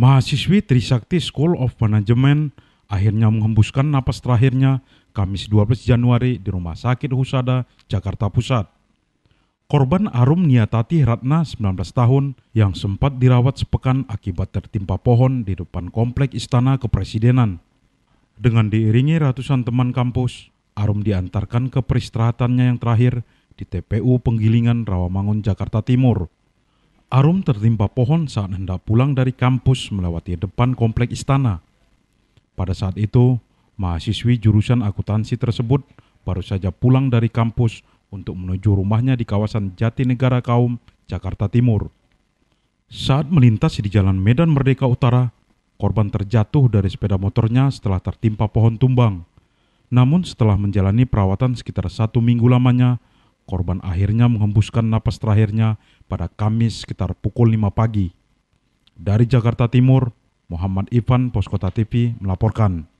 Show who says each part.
Speaker 1: Mahasiswi Trisakti School of Management akhirnya menghembuskan napas terakhirnya Kamis 12 Januari di Rumah Sakit Husada, Jakarta Pusat. Korban Arum Niatati Ratna, 19 tahun, yang sempat dirawat sepekan akibat tertimpa pohon di depan kompleks Istana Kepresidenan. Dengan diiringi ratusan teman kampus, Arum diantarkan ke peristirahatannya yang terakhir di TPU Penggilingan, Rawamangun, Jakarta Timur. Arum tertimpa pohon saat hendak pulang dari kampus melewati depan komplek istana. Pada saat itu, mahasiswi jurusan akuntansi tersebut baru saja pulang dari kampus untuk menuju rumahnya di kawasan Jatinegara Kaum, Jakarta Timur. Saat melintas di Jalan Medan Merdeka Utara, korban terjatuh dari sepeda motornya setelah tertimpa pohon tumbang. Namun setelah menjalani perawatan sekitar satu minggu lamanya, korban akhirnya menghembuskan napas terakhirnya pada Kamis sekitar pukul 5 pagi. Dari Jakarta Timur, Muhammad Ivan Poskota TV melaporkan.